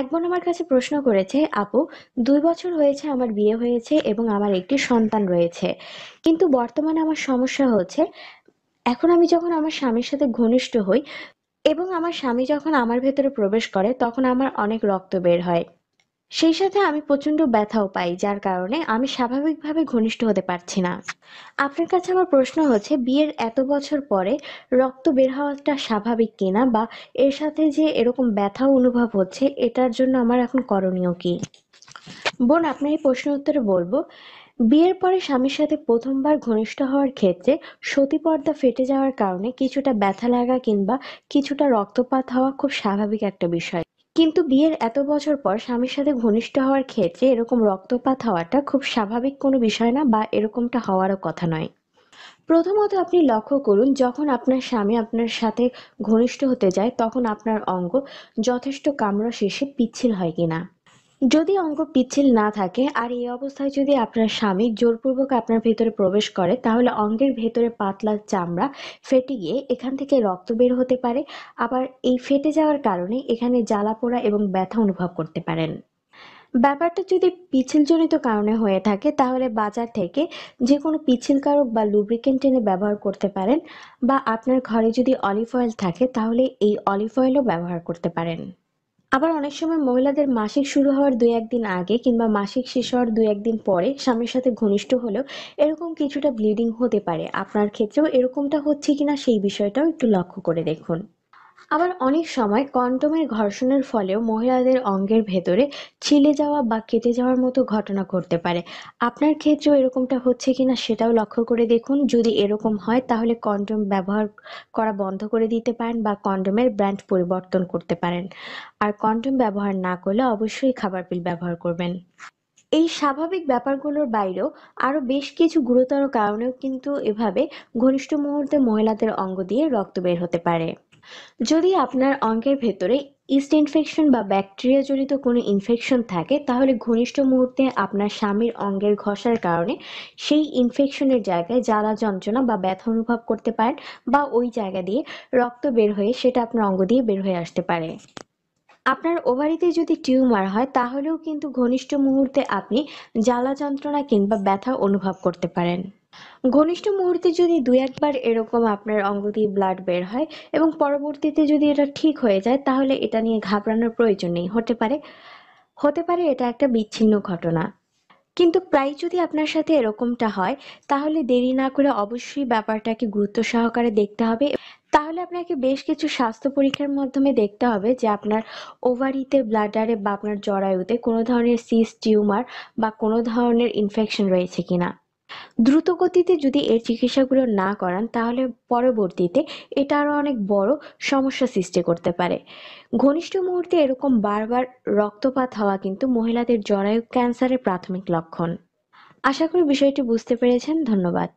এক বোন আমার কাছে প্রশ্ন করেছে আপু দুই বছর হয়েছে আমার বিয়ে হয়েছে এবং আমার একটি সন্তান রয়েছে কিন্তু বর্তমানে আমার সমস্যা হচ্ছে এখন আমি যখন আমার স্বামীর সাথে ঘনিষ্ঠ হই এবং আমার স্বামী যখন আমার ভেতরে প্রবেশ করে তখন আমার অনেক রক্ত বের হয় সেই সাথে আমি প্রচণ্ড ব্যথাও পাই যার কারণে আমি স্বাভাবিকভাবে ঘনিষ্ঠ হতে পারছি না আপনার কাছে আমার প্রশ্ন হচ্ছে বিয়ের এত বছর পরে রক্ত বের হওয়াটা স্বাভাবিক কিনা বা এর সাথে যে এরকম ব্যথাও অনুভব হচ্ছে এটার জন্য আমার এখন করণীয় কি বোন আপনার এই প্রশ্ন উত্তরে বলবো বিয়ের পরে স্বামীর সাথে প্রথমবার ঘনিষ্ঠ হওয়ার ক্ষেত্রে সতীপর্দা ফেটে যাওয়ার কারণে কিছুটা ব্যথা লাগা কিংবা কিছুটা রক্তপাত হওয়া খুব স্বাভাবিক একটা বিষয় কিন্তু বিয়ের এত বছর পর স্বামীর সাথে ঘনিষ্ঠ হওয়ার ক্ষেত্রে এরকম রক্তপাত হওয়াটা খুব স্বাভাবিক কোনো বিষয় না বা এরকমটা হওয়ারও কথা নয় প্রথমত আপনি লক্ষ্য করুন যখন আপনার স্বামী আপনার সাথে ঘনিষ্ঠ হতে যায় তখন আপনার অঙ্গ যথেষ্ট কামড় শেষে পিচ্ছিল হয় কিনা যদি অঙ্গ পিচ্ছিল না থাকে আর এই অবস্থায় যদি আপনার স্বামী জোরপূর্বক আপনার ভেতরে প্রবেশ করে তাহলে অঙ্গের ভেতরে পাতলা চামড়া ফেটে গিয়ে এখান থেকে রক্ত বের হতে পারে আবার এই ফেটে যাওয়ার কারণে এখানে জ্বালা পোড়া এবং ব্যথা অনুভব করতে পারেন ব্যাপারটা যদি পিছিলজনিত কারণে হয়ে থাকে তাহলে বাজার থেকে যে কোনো পিছিলকারক বা লুব্রিকেন্ট এনে ব্যবহার করতে পারেন বা আপনার ঘরে যদি অলিভ অয়েল থাকে তাহলে এই অলিভ অয়েলও ব্যবহার করতে পারেন আবার অনেক সময় মহিলাদের মাসিক শুরু হওয়ার দু একদিন আগে কিংবা মাসিক শেষ হওয়ার দু একদিন পরে স্বামীর সাথে ঘনিষ্ঠ হলেও এরকম কিছুটা ব্লিডিং হতে পারে আপনার ক্ষেত্রেও এরকমটা হচ্ছে কিনা সেই বিষয়টাও একটু লক্ষ্য করে দেখুন আবার অনেক সময় কন্টমের ঘর্ষণের ফলেও মহিলাদের অঙ্গের ভেতরে ছিলে যাওয়া বা কেটে যাওয়ার মতো ঘটনা ঘটতে পারে আপনার ক্ষেত্রেও এরকমটা হচ্ছে কিনা সেটাও লক্ষ্য করে দেখুন যদি এরকম হয় তাহলে কন্টম ব্যবহার করা বন্ধ করে দিতে পারেন বা কন্টমের ব্র্যান্ড পরিবর্তন করতে পারেন আর কন্টম ব্যবহার না করলে অবশ্যই খাবার পিল ব্যবহার করবেন এই স্বাভাবিক ব্যাপারগুলোর বাইরেও আরও বেশ কিছু গুরুতর কারণেও কিন্তু এভাবে ঘনিষ্ঠ মুহূর্তে মহিলাদের অঙ্গ দিয়ে রক্ত বের হতে পারে যদি আপনার অঙ্কের ভেতরে ইস্ট ইনফেকশন বা ব্যাকটেরিয়া জনিত কোনো ইনফেকশন থাকে তাহলে ঘনিষ্ঠ মুহূর্তে আপনার স্বামীর অঙ্গের ঘষার কারণে সেই ইনফেকশনের জায়গায় জ্বালা যন্ত্রণা বা ব্যথা অনুভব করতে পারেন বা ওই জায়গা দিয়ে রক্ত বের হয়ে সেটা আপনার অঙ্গ দিয়ে বের হয়ে আসতে পারে আপনার ওভারিতে যদি টিউমার হয় তাহলেও কিন্তু ঘনিষ্ঠ মুহূর্তে আপনি জ্বালা যন্ত্রণা কিংবা ব্যথা অনুভব করতে পারেন ঘনিষ্ঠ মুহূর্তে যদি দু একবার এরকম আপনার অঙ্গ দিয়ে ব্লাড বের হয় এবং পরবর্তীতে যদি এটা ঠিক হয়ে যায় তাহলে এটা নিয়ে ঘাবড়ানোর প্রয়োজন নেই হতে পারে হতে পারে এটা একটা বিচ্ছিন্ন ঘটনা কিন্তু প্রায় যদি আপনার সাথে এরকমটা হয় তাহলে দেরি না করে অবশ্যই ব্যাপারটাকে গুরুত্ব সহকারে দেখতে হবে তাহলে আপনাকে বেশ কিছু স্বাস্থ্য পরীক্ষার মাধ্যমে দেখতে হবে যে আপনার ওভারিতে ব্লাডারে বা আপনার জরায়ুতে কোনো ধরনের সিস টিউমার বা কোনো ধরনের ইনফেকশন রয়েছে কিনা দ্রুত গতিতে যদি এর চিকিৎসাগুলো না করান তাহলে পরবর্তীতে এটা আরও অনেক বড় সমস্যা সৃষ্টি করতে পারে ঘনিষ্ঠ মুহূর্তে এরকম বারবার রক্তপাত হওয়া কিন্তু মহিলাদের জরায়ু ক্যান্সারের প্রাথমিক লক্ষণ আশা করি বিষয়টি বুঝতে পেরেছেন ধন্যবাদ